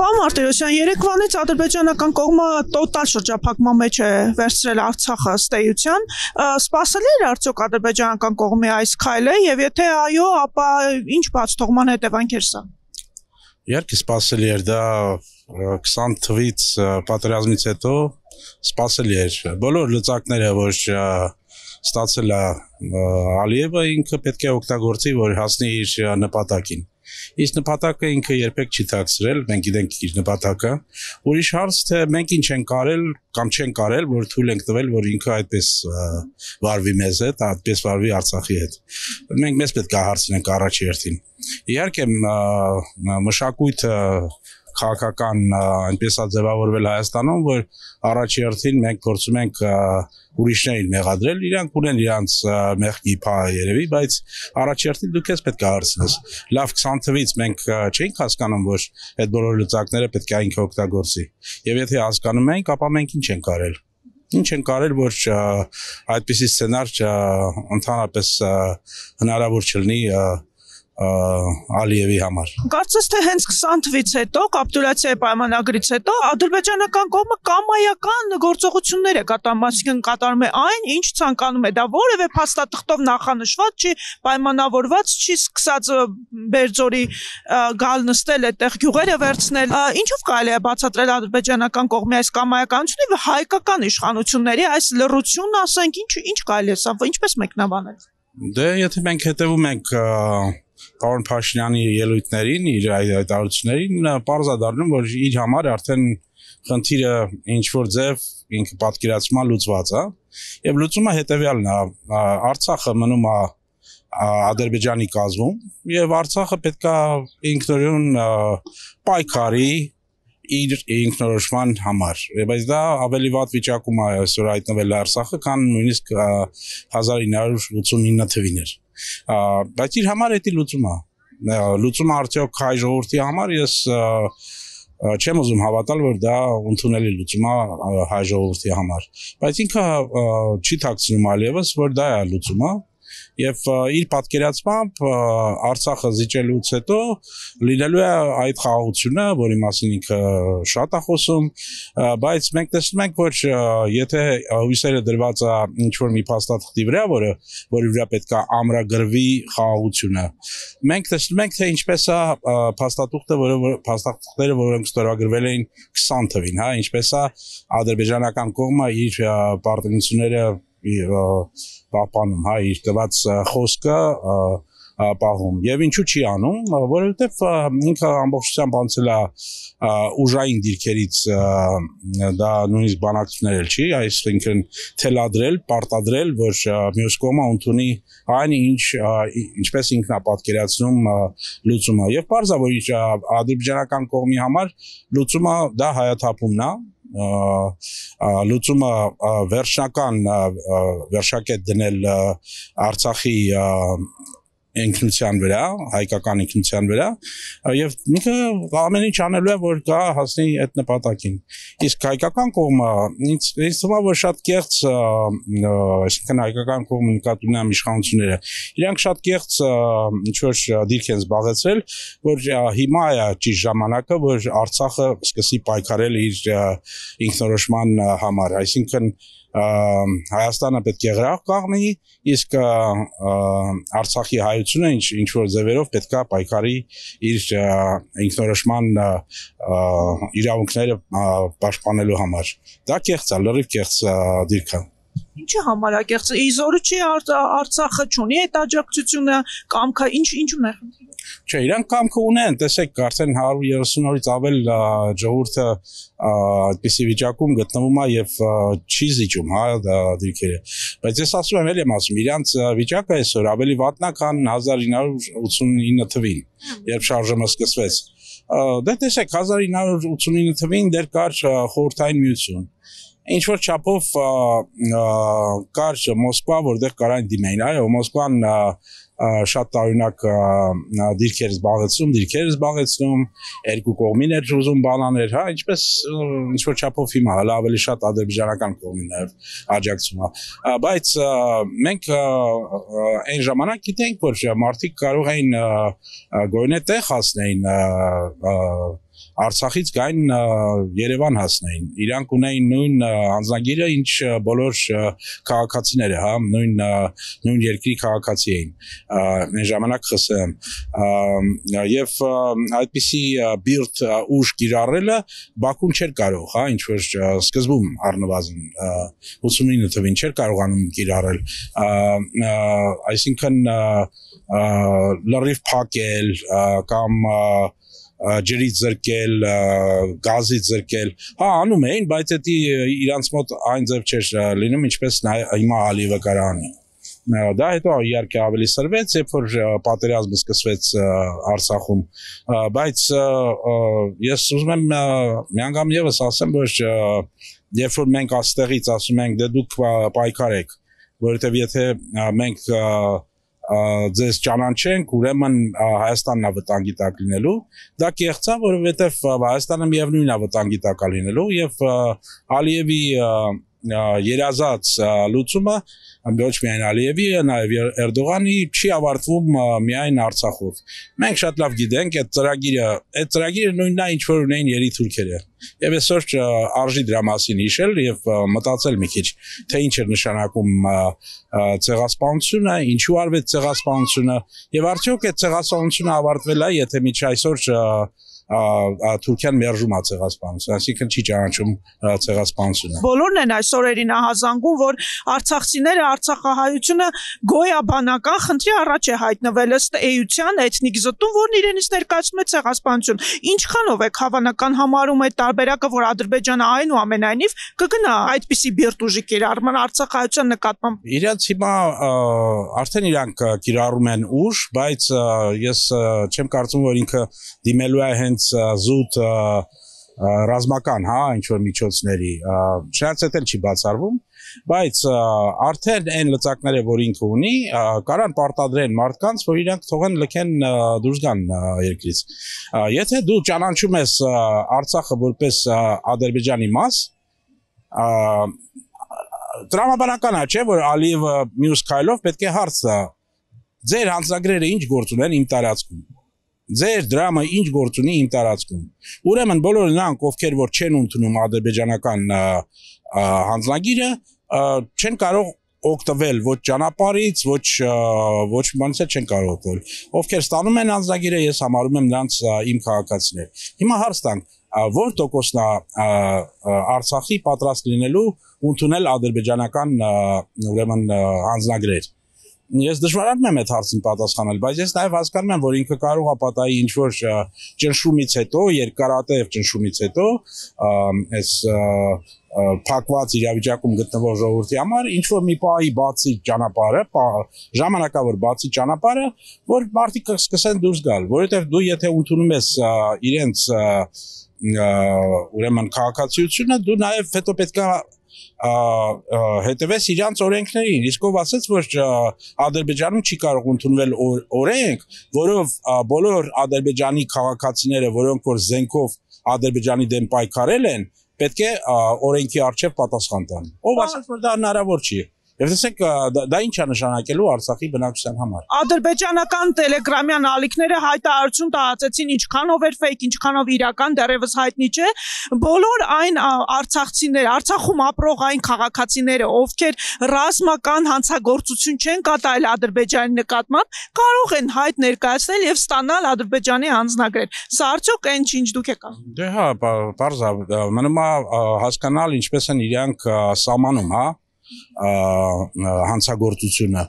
Պարոն Մարտիրոսյան, Երևանից ադրբեջանական կողմը տոտալ շրջափակման մեջ է վերցրել Արցախը ստեյության։ Սպասել էր արդյոք ադրբեջանական կողմի այս քայլը, եւ եթե այո, ապա ինչ բաց թողման հետևանքեր սա։ Իհարկե սպասելի էր դա 20 թվից պատերազմից հետո սպասելի էր։ Բոլոր լծակները, որ ստացել է Ալիևը ինքը պետք է օգտագործի, որ հասնի իր նպատակին։ Իսկ նպատակը ինքը երբեք չի ցածրել, մենք գիտենք իր նպատակը։ Ուրիշ հարց թե մենք ինչ ենք արել կամ չենք արել, որ թույլ ենք տվել, որ ինքը այդպես վարվի մեզ հետ, այդպես վարվի Արցախի հետ։ Մենք մեզ պետք է հարցնենք առաջ երթին։ Իհարկե մշակույթը քաղաքական այնպես է ձևավորվել Հայաստանում, որ առաջի հերթին մենք փորձում ենք ուրիշներին մեղադրել, իրանք ունեն իրանց մեղքի փահը երևի, բայց առաջի հերթին դու քեզ պետք է հարցնես։ Լավ 20 թվից մենք չենք հասկանում, որ այդ բոլոր լծակները պետք է ինքը օգտագործի։ Եվ եթե հասկանում ենք, ապա մենք ինչ ենք արել։ Ինչ են կարել, որ այդպիսի սցենար ընդհանրապես հնարավոր չլինի Ալիևի համար։ Կարծես թե հենց 20 թվից հետո կապիտուլյացիայի պայմանագրից հետո ադրբեջանական կողմը կամայական գործողություններ է կատարում, այսինքն կատարում է այն, ինչ ցանկանում է։ Դա որևէ փաստաթղթով նախանշված չի, պայմանավորված չի սկսած Բերձորի գալ նստել այդտեղ գյուղերը վերցնել։ Ինչով կարելի է բացատրել ադրբեջանական կողմի այս կամայականությունը եւ հայկական իշխանությունների այս լռությունն, ասենք, ինչ ինչ կարելի է սա ինչպես մեկնաբանել։ Դե եթե մենք հետևում ենք պարոն Փաշինյանի ելույթներին, իր հայտարարություններին պարզա դառնում, որ իր համար արդեն խնդիրը ինչ որ ձև ինքը պատկերացումա լուծված է հա։ եւ լուծումը հետեւյալն է Արցախը մնում է Ադրբեջանի կազմում եւ Արցախը պետքա ինքնորոն պայքարի իր ինքնորոշման համար։ Բայց դա ավելի վատ վիճակում է այսօր հայտնվել Արցախը, քան նույնիսկ 1989 թվին էր բայց իր համար էտի լուծում է լուծում արդյոք հայ ժողովրդի համար ես չեմ ուզում հավատալ որ դա ընդունելի լուծում է հայ ժողովրդի համար բայց ինքը չի ཐակցնում այլևս որ դա է լուծումը եւ իր պատկերացմամբ Արցախը զիջելուց հետո լինելու է այդ խաղաղությունը, որի մասին ինքը շատ է խոսում, բայց մենք տեսնում ենք, որ եթե հույսերը դրված է ինչ որ մի փաստաթղթի վրա, որը որի վրա պետք է ամրագրվի խաղաղությունը, մենք տեսնում ենք, թե ինչպես է փաստաթուղթը, որը փաստաթղթերը, որոնք ստորագրվել էին 20 թվին, հա, ինչպես է ադրբեջանական կողմը իր պարտականությունները պահպանում, հա, իր տված խոսքը ապահում։ Եվ ինչու չի անում, որովհետև ինքը ամբողջությամբ անցել է ուժային դիրքերից դա նույնիսկ բանակցություններ չի, այս ինքն թելադրել, պարտադրել, որ մյուս կողմը ընդունի այն ինչ ինչպես ինքն է պատկերացնում լուծումը։ Եվ բարձր որ ադրբեջանական կողմի համար լուծումը դա հայաթափումն է լուծումը վերջնական վերջակետ դնել Արցախի ինքնության վրա, հայկական ինքնության վրա, եւ ինքը ամեն ինչ անելու է, որ կա հասնի այդ նպատակին։ Իսկ հայկական կողմը ինձ ինձ թվում է, որ շատ կեղծ, այսինքն հայկական կողմը նկատում ունեմ իշխանությունները։ Իրանք շատ կեղծ ինչ որ դիրք են զբաղեցրել, որ հիմա է ճիշտ ժամանակը, որ Արցախը սկսի պայքարել իր ինքնորոշման համար։ Այսինքն Հայաստանը պետք է գրավ կաղնի, իսկ Արցախի հայությունը ինչ ինչ որ ձևերով պետքա պայքարի իր ինքնորոշման իրավունքները պաշտպանելու համար։ Դա կեղծ է, լրիվ կեղծ դիրք է։ Ինչի համար է կեղծ։ Իզորը չի Արցախը ճունի այդ աջակցությունը կամքը ինչ ինչու՞ն է խնդիրը։ Չէ, իրանք կամքը ունեն, տեսեք, արդեն 130-ից ավել ժողովուրդը այդպիսի վիճակում գտնվում է եւ չի զիջում, հա, դիրքերը։ Բայց ես ասում եմ, ելի եմ ասում, իրանք վիճակը այսօր ավելի վատն է, քան 1989 թվին, երբ շարժումը սկսվեց։ Դե տեսեք, 1989 թվին դեռ կար խորհրդային միություն ինչ որ չափով կար Մոսկվա, որտեղ կարան դիմեին, այո, Մոսկվան շատ տարօրինակ դիրքեր զբաղեցնում, դիրքեր զբաղեցնում, երկու կողմին էր ուզում բանաներ, հա, ինչպես ինչ որ չափով հիմա հələ ավելի շատ ադրբեջանական կողմին նաև աջակցումա։ Բայց մենք այն ժամանակ գիտենք, որ մարդիկ կարող էին գոյնե տեղ հասնեին Արցախից գային Երևան հասնեին։ Իրանք ունեին նույն անձնագիրը, ինչ բոլոր քաղաքացիները, հա, նույն նույն երկրի քաղաքացի էին։ Այն ժամանակ ԽՍՀՄ եւ այդպիսի բիրտ ուժ գիրառելը Բաքուն չէր կարող, հա, ինչ որ սկզբում առնվազն 89 թվին չէր կարողանում գիրառել։ Այսինքն լրիվ փակել կամ ջրից զրկել, գազից զրկել։ Հա, անում էին, բայց դա իրանց մոտ այն ձև չէր լինում, ինչպես հիմա Ալիևը կարանի դա հետո իհարկե ավելի սրվեց, երբ որ պատերազմը սկսվեց Արցախում, բայց ես ուզում եմ միանգամ եւս ասեմ, որ երբ որ մենք աստեղից ասում ենք, դե դուք պայքար եք, որովհետեւ եթե մենք և, ձեզ ճանաչենք, ուրեմն Հայաստանն է վտանգի տակ լինելու։ Դա կեղծա, որովհետև Հայաստանը միևնույնն է վտանգի տակ լինելու եւ Ալիևի երազած լուծումը ոչ միայն Ալիևի, նաև Էրդողանի չի ավարտվում միայն Արցախով։ Մենք շատ լավ գիտենք այդ ծրագիրը, այդ ծրագիրը նույնն է ինչ որ ունեին երի թուրքերը։ Եվ այսօր արժի դրա մասին հիշել եւ մտածել մի քիչ, թե ինչ էր նշանակում ցեղասպանությունը, ինչու արվեց ցեղասպանությունը եւ արդյոք այդ ցեղասպանությունը ավարտվել է, եթե միջ այսօր Թուրքիան մերժում է ցեղասպանությունը, այսինքն չի ճանաչում ցեղասպանությունը։ Բոլորն են այս օրերին ահազանգում, որ արցախցիները արցախահայությունը գոյաբանական խնդրի առաջ է հայտնվել ըստ էության էթնիկ զտում, որն իրենից ներկայացնում է ցեղասպանություն։ Ինչքանով է հավանական համարում այդ տարբերակը, որ Ադրբեջանը այնուամենայնիվ կգնա այդպիսի բիրտուժի կիրառման արցախահայության նկատմամբ։ Իրանց հիմա արդեն իրանք կիրառում են ուժ, բայց ես չեմ կարծում, որ ինքը դիմելու է հենց իրենց զուտ ռազմական, հա, ինչ որ միջոցների, շնայած էլ չի բացառվում, բայց արդեն այն լծակները, որ ինքը ունի, կարան պարտադրեն մարդկանց, որ իրանք թողեն լքեն դուրս գան երկրից։ Եթե դու ճանաչում ես Արցախը որպես Ադրբեջանի մաս, տրամաբանական է, չէ՞, որ Ալիևը մյուս քայլով պետք է հարցը ձեր հանձնագրերը ինչ գործ ունեն իմ տարածքում Ձեր դրամը ինչ գործ ունի իմ տարածքում։ Ուրեմն բոլոր նրանք, ովքեր որ չեն ընդունում ադրբեջանական հանձնագիրը, չեն կարող օգտվել ոչ ճանապարից, ոչ ոչ մնացել չեն կարող օգտվել։ Ովքեր ստանում են անձնագիրը, ես համարում եմ նրանց իմ քաղաքացիներ։ Հիմա հարց տանք, որ տոկոսն է Արցախի պատրաստ լինելու ընդունել ադրբեջանական ուրեմն անձնագրեր ես դժվարանում եմ այդ հարցին պատասխանել, բայց ես նաև հասկանում եմ, որ ինքը կարող է պատահի ինչ որ ճնշումից հետո, երկարատև ճնշումից հետո, այս փակված իրավիճակում գտնվող ժողովրդի համար ինչ որ մի պահի բացի ճանապարհը, ժամանակավոր բացի ճանապարհը, որ մարդիկ սկսեն դուրս գալ, որովհետև դու եթե ընդունում ես իրենց ուրեմն քաղաքացիությունը, դու նաև հետո պետքա հետևես իրանց օրենքներին իսկով ասած որ ադրբեջանում չի կարող ընդունվել օրենք որով բոլոր ադրբեջանի քաղաքացիները որոնք որ զենքով ադրբեջանի դեմ պայքարել են պետք է օրենքի արժե պատասխան տան ով ասած որ դա հնարավոր չի Եվ տեսեք դա ի՞նչ է նշանակելու Արցախի բնակչության համար։ Ադրբեջանական Telegram-յան ալիքները հայտարարություն տահացեցին ինչքանով էր fake, ինչքանով իրական դեռևս հայտնի չէ։ Բոլոր այն արցախցիներ, Արցախում ապրող այն քաղաքացիները, ովքեր ռազմական հանցագործություն չեն կատարել Ադրբեջանի նկատմամբ, կարող են հայտ ներկայացնել եւ ստանալ Ադրբեջանի անձնագրեր։ Սա արդյոք այն ինչ դուք եք անում։ Դե հա, բարձր, մնում է հասկանալ ինչպես են իրանք սահմանում, հա, հանցագործությունը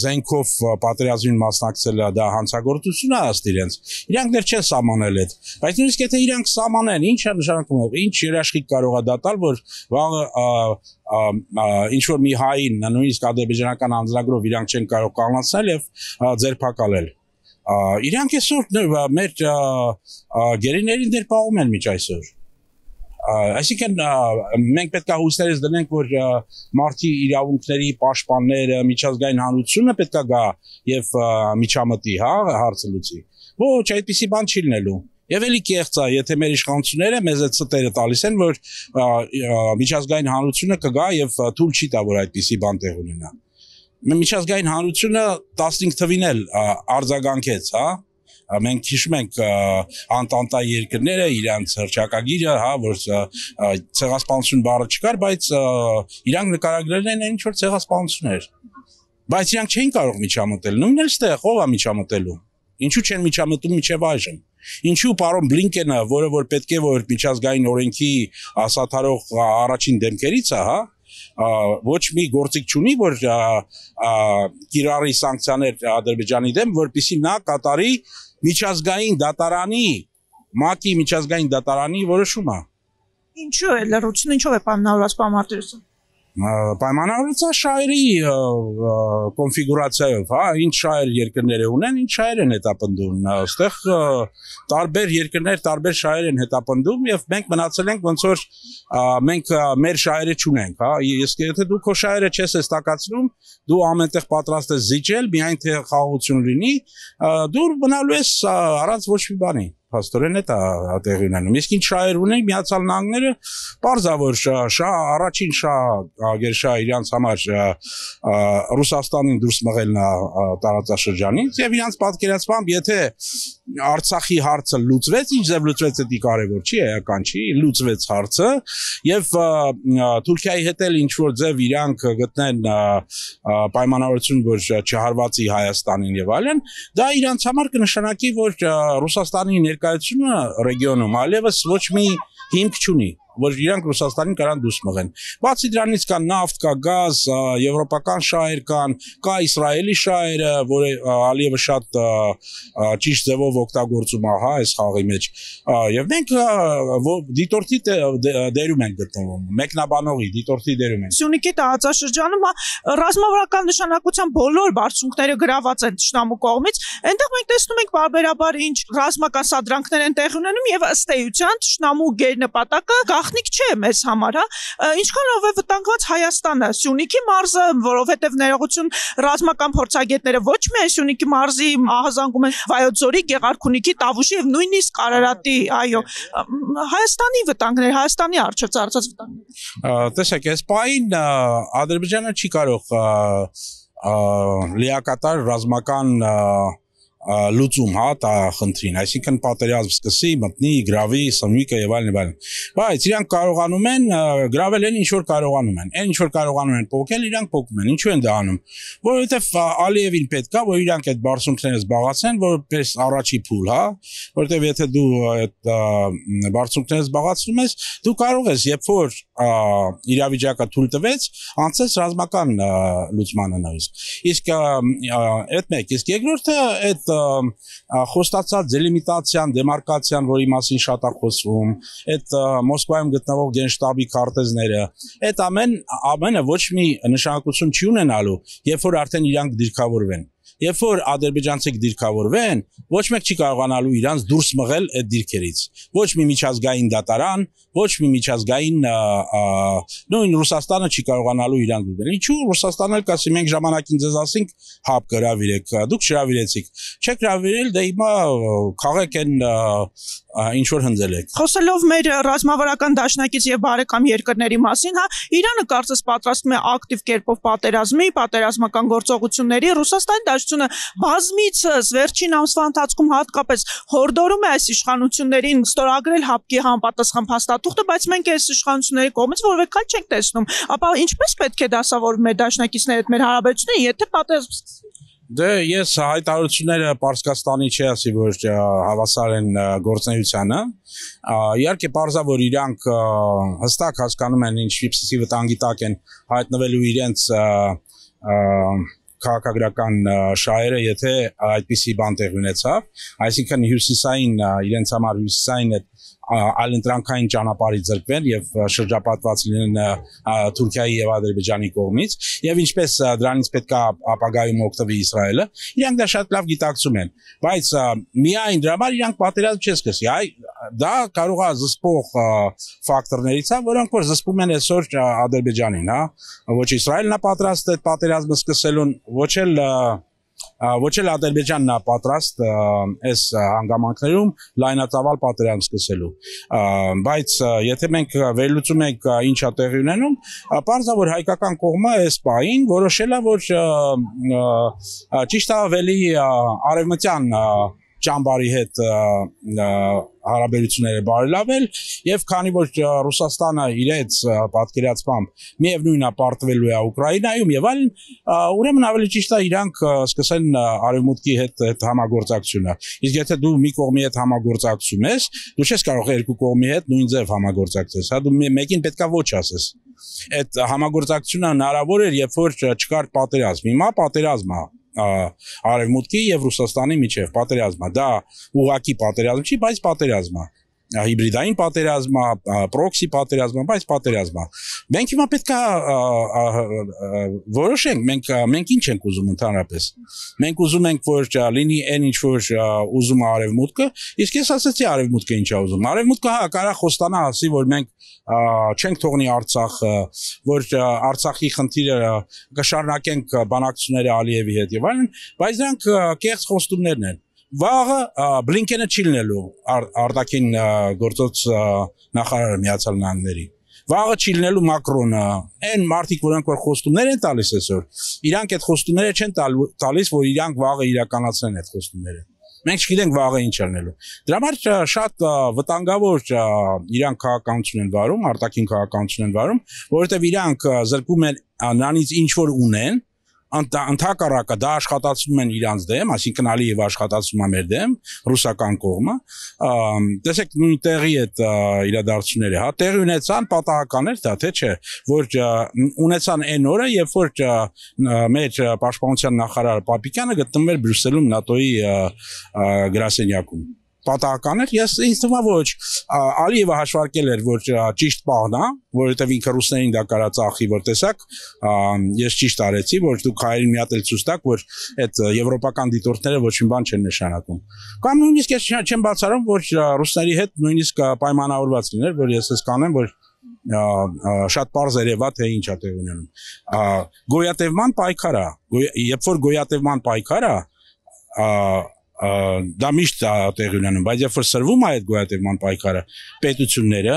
զենքով պատերազմին մասնակցելը դա հանցագործություն է ըստ իրենց իրանք դեռ չեն սահմանել այդ բայց նույնիսկ եթե իրանք սահմանեն ինչ է նշանակում ինչ երաշխիք կարող է դատալ որ վաղը ինչ որ մի հային նույնիսկ ադրբեջանական անձնագրով իրանք չեն կարող կանացնել եւ ձերբակալել իրանք այսօր մեր գերիներին դեր պահում են միջ այսօր Այսինքն մենք պետք է հույսերս դնենք, որ մարդի իրավունքների պաշտպանները, միջազգային հանրությունը պետք է գա եւ միջամտի, հա, հարցը լուծի։ Ոչ, այդպիսի բան չի լինելու։ Եվ էլի կեղծ է, եթե մեր իշխանությունները մեզ այդ ստերը տալիս են, որ միջազգային հանրությունը կգա եւ թույլ չի տա, որ այդպիսի բան տեղ ունենա։ Միջազգային հանրությունը 15 թվին էլ արձագանքեց, հա, մենք հիշում ենք անտանտա երկրները իրանց հրճակագիրը, հա, որ ցեղասպանություն բառը չկար, բայց իրանք նկարագրել են ինչ որ ցեղասպանություններ։ Բայց իրանք չէին կարող միջամտել։ Նույնն էլ ստեղ ով է միջամտելու։ Ինչու չեն միջամտում միջև այժմ։ Ինչու պարոն Բլինկենը, որը որ պետք է որ միջազգային օրենքի ասաթարող առաջին դեմքերից է, հա, ոչ մի գործիք չունի, որ կիրառի սանկցիաներ Ադրբեջանի դեմ, որpիսի նա կատարի միջազգային դատարանի, ՄԱԿ-ի միջազգային դատարանի որոշումը։ Ինչու է լրությունը, ինչով է պաննավորված պամարտիրությունը պայմանավորված է շահերի կոնֆիգուրացիայով, հա, ինչ շահեր երկրները ունեն, ինչ շահեր են հետապնդում։ Այստեղ տարբեր երկրներ տարբեր շահեր են հետապնդում եւ մենք մնացել ենք ոնց որ մենք մեր շահերը չունենք, հա։ Ես եթե դու քո շահերը չես հստակացնում, դու ամենտեղ պատրաստ ես զիջել, միայն թե խաղաղություն լինի, դու մնալու ես առանց ոչ մի բանի։ Փաստորեն է դա տեղի ունենում։ Իսկ ինչ շահեր ունենք Միացյալ Նահանգները, parzavor շա, առաջին շա, գերշա իրանց համար Ռուսաստանին դուրս մղելն է տարածաշրջանից եւ իրանց պատկերացմամբ եթե Արցախի հարցը լուծվեց, ինչ ձև լուծվեց դա կարևոր չի, էական չի, լուծվեց հարցը եւ Թուրքիայի հետ էլ ինչ որ ձև իրանք գտնեն պայմանավորություն, որ չհարվածի Հայաստանին եւ այլն, դա իրանց համար կնշանակի, որ Ռուսաստանի ներկ ներկայությունը ռեգիոնում այլևս ոչ մի հիմք չունի որ իրանք Ռուսաստանին կարան դուրս մղեն։ Բացի դրանից կա նավթ, կա գազ, եվրոպական շահեր կան, կա Իսրայելի շահերը, որը Ալիևը շատ ճիշտ ձևով օգտագործում է, հա, այս խաղի մեջ։ Եվ մենք դիտորդի դե, դերում ենք գտնվում, մեկնաբանողի դիտորդի դերում ենք։ Սյունիքի տարածաշրջանում ռազմավարական նշանակության բոլոր բարձունքները գրաված են ճշտամու կողմից, այնտեղ մենք տեսնում ենք բարբերաբար ինչ ռազմական սադրանքներ են տեղ ունենում եւ ըստ էության ճշտամու գերնպատակը գա գաղտնիք չէ մեզ համար, հա։ Ինչքան ով է վտանգված Հայաստանը, Սյունիքի մարզը, որովհետև ներողություն ռազմական փորձագետները ոչ միայն Սյունիքի մարզի ահազանգում են Վայոցորի, Գեղարքունիքի, Տավուշի եւ նույնիսկ Արարատի, այո, Հայաստանի վտանգներ, Հայաստանի արժեծարծած վտանգներ։ Տեսեք, այս պայն Ադրբեջանը չի կարող լիակատար ռազմական լուծում հա տա խնդրին, այսինքն պատերազմ սկսի, մտնի, գրավի, սմիկը եւ այլն եւ այլն։ Բայց իրանք կարողանում են գրավել են ինչ որ կարողանում են։ Այն ինչ որ կարողանում են փոկել, իրանք փոկում են։ Ինչու են դա անում։ Որովհետեւ Ալիևին պետք է, որ իրանք այդ բարձունքները զբաղացնեն, որպես առաջի փուլ, հա, որովհետեւ եթե դու այդ բարձունքները զբաղացնում ես, դու կարող ես երբ որ իրավիճակը թույլ տվեց անցած ռազմական լուսմանը նույնիսկ իսկ այդ մեկ իսկ երկրորդը այդ խոստացած դելիմիտացիան դեմարկացիան որի մասին շատ է խոսվում այդ մոսկվայում գտնվող գենշտաբի քարտեզները այդ ամեն ամենը ոչ մի նշանակություն չի ունենալու երբ որ արդեն իրանք դիրքավորվեն Երբ որ ադրբեջանցիք դիրքավորվեն, ոչ մեկ չի կարողանալու իրանց դուրս մղել այդ դիրքերից։ Ոչ մի միջազգային դատարան, ոչ մի միջազգային նույն Ռուսաստանը չի կարողանալու իրանց դուրս։ Ինչու Ռուսաստանը կասի մենք ժամանակին ձեզ ասենք հապ գրավիրեք, դուք շրավիրեցիք։ Չեք գրավիրել, դե հիմա քաղեք են ինչ որ հնձել եք։ Խոսելով մեր ռազմավարական դաշնակից եւ բարեկամ երկրների մասին, հա, Իրանը կարծես պատրաստվում է ակտիվ կերպով պատերազմի, պատերազմական գործողությունների, Ռուսաստանի դաշտությունը բազմիցս վերջին ամսվա ընթացքում հատկապես հորդորում է այս իշխանություններին ստորագրել հապկի համապատասխան փաստաթուղթը, բայց մենք այս իշխանությունների կողմից որևէ քայլ չենք տեսնում։ Ապա ինչպես պետք է դասավորվում մեր դաշնակիցները այդ մեր հարաբերությունները, եթե պատերազմը Դե ես հայտարարությունները Պարսկաստանի չի ասի, որ հավասար են գործնեությանը։ Իհարկե parza որ իրանք հստակ հասկանում են ինչպիսի վտանգի տակ են հայտնվելու իրենց քաղաքագրական շահերը, եթե այդպիսի բան տեղ ունեցավ, այսինքն հյուսիսային իրենց համար հյուսիսային այդ այլընտրանքային ճանապարհի ձգվեն եւ շրջապատված լինեն Թուրքիայի եւ Ադրբեջանի կողմից եւ ինչպես դրանից պետք է ապագայում օգտվի Իսրայելը իրանք դա շատ լավ գիտակցում են բայց միայն դրա համար իրանք պատերազմ չեն սկսի այ դա կարող է զսպող ֆակտորներից է որոնք որ զսպում են այսօր Ադրբեջանին հա ոչ Իսրայելն է պատրաստ այդ պատերազմը սկսելուն ոչ էլ ոչ էլ Ադրբեջանն է պատրաստ այս հանգամանքներում լայնածավալ պատերազմ սկսելու։ Բայց եթե մենք վերլուծում ենք ինչա տեղի ունենում, ապարզա որ հայկական կողմը այս պահին որոշել է որ ճիշտ ավելի արևմտյան ճամբարի հետ հարաբերությունները բարելավել եւ քանի որ Ռուսաստանը իրենց պատկերացմամբ միևնույնն է պարտվելու է Ուկրաինայում եւ այլն ուրեմն ավելի ճիշտ է իրանք սկսեն արևմուտքի հետ այդ համագործակցությունը իսկ եթե դու մի կողմի հետ համագործակցում ես դու չես կարող երկու կողմի հետ նույն ձև համագործակցես հա դու մեկին պետքա ոչ ասես այդ համագործակցությունը հնարավոր էր երբ որ չկար պատերազմ հիմա պատերազմ է արևմուտքի եւ Ռուսաստանի միջև պատերազմա։ Դա ուղակի պատերազմ չի, բայց պատերազմ է։ պատերազմա, հիբրիդային պատերազմ, պրոքսի պատերազմ, բայց պատերազմ։ Մենք հիմա պետք է որոշենք, մենք մենք ինչ ենք ուզում ընդհանրապես։ Մենք ուզում ենք, որ լինի այն ինչ որ ուզում արևմուտքը, իսկ ես ասացի արևմուտքը ինչա ուզում։ Արևմուտքը հա կարա խոստանա ասի, որ մենք չենք թողնի Արցախը, որ Արցախի խնդիրը կշարունակենք բանակցությունները Ալիևի հետ եւ այլն, բայց դրանք կեղծ խոստումներն են վաղը Բլինկենը չիլնելու արդակին գործոց նախարարը Միացյալ Նահանգների վաղը չիլնելու Մակրոնը այն մարդիկ որոնք որ խոստումներ են տալիս այսօր իրանք այդ խոստումները չեն տալիս որ իրանք վաղը իրականացնեն այդ խոստումները մենք չգիտենք վաղը ինչ ելնելու դրա համար շատ վտանգավոր իրանք քաղաքականություն են վարում արտաքին քաղաքականություն են վարում որովհետև իրանք զրկում են նրանից ինչ որ ունեն ընդհակառակը դա աշխատացնում են իրանց դեմ, այսինքն ալի եւ աշխատացնում է մեր դեմ ռուսական կողմը։ Տեսեք նույն տեղի այդ իրադարձությունները, հա, տեղի ունեցան պատահականներ դա, թե չէ, որ ունեցան այն օրը, երբ որ մեր պաշտպանության նախարար Պապիկյանը գտնվում էր Բրյուսելում ՆԱՏՕ-ի գրասենյակում պատահական էր։ Ես ինձ թվում է ոչ Ալիևը հաշվարկել էր, որ ճիշտ բան է, որովհետև ինքը ռուսներին դա կարա ծախի, որ տեսակ, ես ճիշտ արեցի, որ դու քայլին մի հատ էլ ցույց տաք, որ այդ եվրոպական դիտորդները ոչ մի բան չեն նշանակում։ Կամ նույնիսկ ես չեմ բացառում, որ ռուսների հետ նույնիսկ պայմանավորված լիներ, որ ես ես կանեմ, որ շատ པարզ երևա թե ինչ է տեղ ունենում։ Գոյատևման պայքար է։ Երբ որ գոյատևման պայքար է, դա միշտ տեղի ունենում, բայց երբ որ սրվում է այդ գոյատևման պայքարը, պետությունները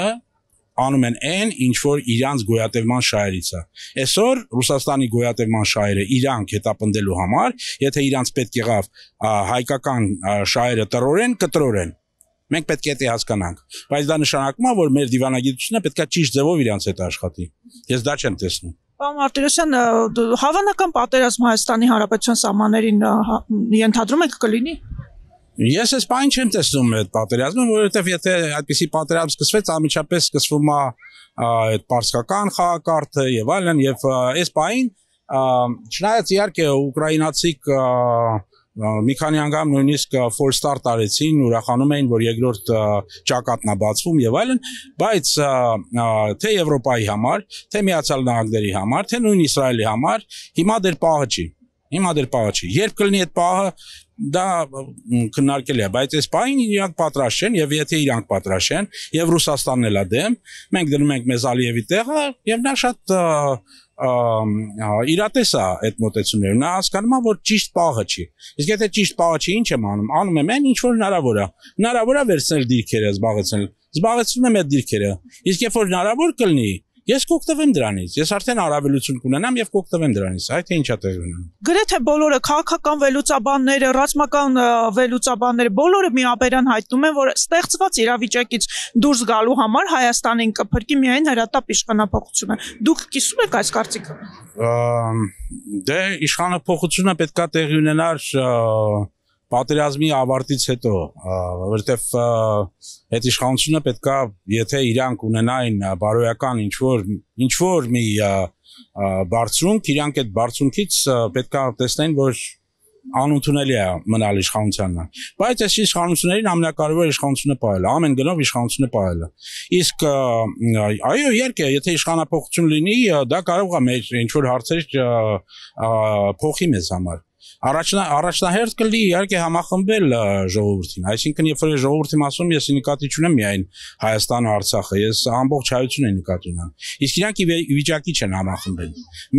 անում են այն, ինչ որ իրանց գոյատևման շահերից է։ Այսօր Ռուսաստանի գոյատևման շահերը իրանք հետապնդելու համար, եթե իրանց պետք եղավ հայկական շահերը տրորեն, կտրորեն, Մենք պետք է դա հասկանանք, բայց դա նշանակում է, որ մեր դիվանագիտությունը պետքա ճիշտ ձևով իրանց հետ աշխատի։ Ես դա չեմ տեսնում։ Պարոն Արտիրոսյան, հավանական պատերազմ Հայաստանի Հանրապետության սահմաններին հա, ենթադրում եք կլինի։ Ես այս բան չեմ տեսնում այդ պատերազմում, որովհետև եթե այդպիսի պատերազմ սկսվեց, ամիջապես սկսվում է այդ պարսկական խաղակարդը եւ այլն եւ այս բային չնայած իհարկե ուկրաինացիք մի քանի անգամ նույնիսկ four star տարեցին, ուրախանում էին, որ երկրորդ ճակատն է բացվում եւ այլն, բայց թե Եվրոպայի համար, թե Միացյալ Նահանգների համար, թե նույն Իսրայելի համար հիմա դեռ պահը չի։ Հիմա դեռ պահը չի։ Երբ կլինի այդ պահը, դա քննարկել է, բայց այս պահին իրանք պատրաստ չեն եւ եթե իրանք պատրաստ չեն եւ Ռուսաստանն էլ է դեմ, մենք դնում ենք մեզ Ալիևի տեղը եւ նա շատ իրատես է այդ մտածումները։ Նա հասկանում է, որ ճիշտ պահը չի։ Իսկ եթե ճիշտ պահը չի, ինչ եմ անում։ Անում եմ այն, ինչ որ հնարավոր է։ Հնարավոր է վերցնել դիրքերը, զբաղեցնել։ Զբաղեցնում եմ այդ դիրքերը։ Իսկ երբ որ հնարավոր կլինի, Ես կօգտվեմ դրանից։ Ես արդեն առավելություն կունենամ եւ կօգտվեմ դրանից, այ թե ինչա տեղի ունենա։ Գրեթե բոլորը քաղաքական վերլուծաբանները, ռազմական վերլուծաբանները բոլորը միաբերան հայտնում են, որ ստեղծված իրավիճակից դուրս գալու համար Հայաստանին կփրկի միայն հրատապ իշխանապողությունը։ Դուք կիսում եք այս կարծիքը։ Դե իշխանապողությունը պետքա տեղի ունենար պատերազմի ավարտից հետո, որտեվ այդ իշխանությունը պետքա, եթե իրանք ունենային բարոյական ինչ որ ինչ որ մի բարձունք, իրանք այդ բարձունքից պետքա տեսնեն, որ անընդունելի է մնալ իշխանությանը։ Բայց այս իշխանություններին ամենակարևորը իշխանությունը պահելը, ամեն գնով իշխանությունը պահելը։ Իսկ այո, իհարկե, եթե իշխանապողություն լինի, դա կարող է մեր ինչ որ հարցեր փոխի մեզ համար։ Առաջնա առաջնահերթ կլի իհարկե համախմբել ժողովրդին։ Այսինքն երբ որ ժողովրդի մասում ես նկատի ունեմ միայն Հայաստանը, Արցախը, ես ամբողջ հայությունը նկատի ունեմ։ Իսկ իրանք վիճակի չեն համախմբել։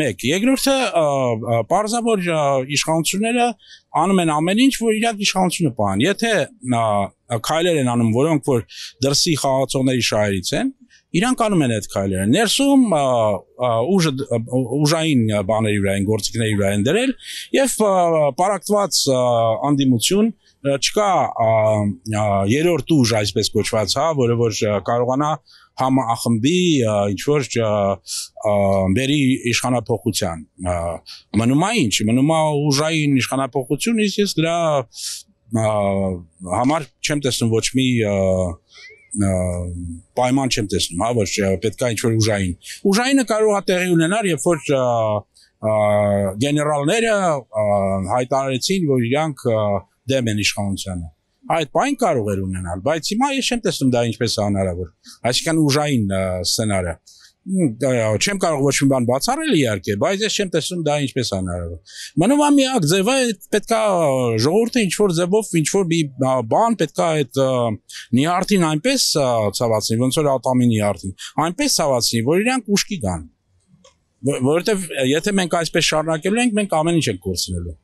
Մեկ, երկրորդը parzabor իշխանությունները անում են ամեն ինչ, որ իրանք իշխանությունը պահան։ Եթե քայլեր են անում, որոնք որ դրսի խաղացողների շահերից են, Իրանք անում են այդ քայլերը։ Ներսում ուժը ուժային բաների վրա են գործիքների վրա են դրել եւ պարակտված անդիմություն չկա երրորդ ուժ այսպես կոչված, հա, որը որ կարողանա համախմբի ինչ որ բերի իշխանապողության։ Մնում է ինչ, մնում է ուժային իշխանապողություն, իսկ ես դրա համար չեմ տեսնում ոչ մի և, պայման չեմ տեսնում, հա, որ պետքա ինչ-որ ուժային։ Ուժայինը կարող է տեղի ունենալ, երբ որ գեներալները հայտարարեցին, որ իրանք դեմ են իշխանությանը։ Այդ բան կարող էր ունենալ, բայց հիմա ես չեմ տեսնում դա ինչպես է հնարավոր։ Այսինքն ուժային սցենարը չեմ կարող ոչ մի բան բացառել իհարկե, բայց ես չեմ տեսնում դա ինչպես հնարավոր։ Մնում է միակ ձևը, պետքա ժողովուրդը ինչ որ ձևով ինչ որ մի բան պետքա այդ նիարտին այնպես ցավացնի, ոնց որ ատամի նիարտին, այնպես ցավացնի, որ իրանք ուշքի գան։ Որովհետև եթե մենք այսպես շարունակելու ենք, մենք ամեն ինչ ենք կորցնելու։